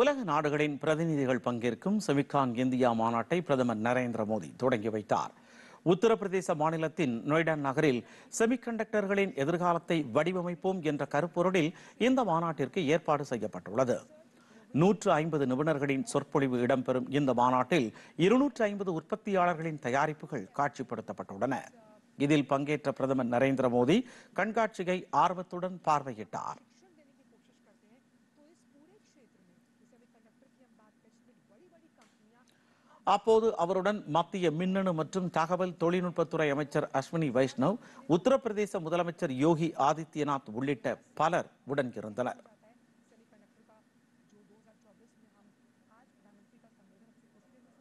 உலக நாடுகளின் பிரதிநிதிகள் பங்கேற்கும் செமிகான் இந்தியா மாநாட்டை பிரதமர் நரேந்திர மோடி தொடங்கி வைத்தார் உத்தரப்பிரதேச மாநிலத்தின் நொய்டா நகரில் செமிகண்டக்டர்களின் எதிர்காலத்தை வடிவமைப்போம் என்ற கருப்பொருளில் இந்த மாநாட்டிற்கு ஏற்பாடு செய்யப்பட்டுள்ளது நூற்று ஐம்பது நிபுணர்களின் சொற்பொழிவு இடம்பெறும் இந்த மாநாட்டில் இருநூற்று ஐம்பது உற்பத்தியாளர்களின் தயாரிப்புகள் காட்சிப்படுத்தப்பட்டுள்ளன இதில் பங்கேற்ற பிரதமர் நரேந்திர மோடி கண்காட்சியை ஆர்வத்துடன் பார்வையிட்டார் அப்போது அவருடன் மத்திய மின்னணு மற்றும் தகவல் தொழில்நுட்பத்துறை அமைச்சர் அஸ்வினி வைஷ்ணவ் உத்தரப்பிரதேச முதலமைச்சர் யோகி ஆதித்யநாத் உள்ளிட்ட பலர் உடன் இருந்தனர்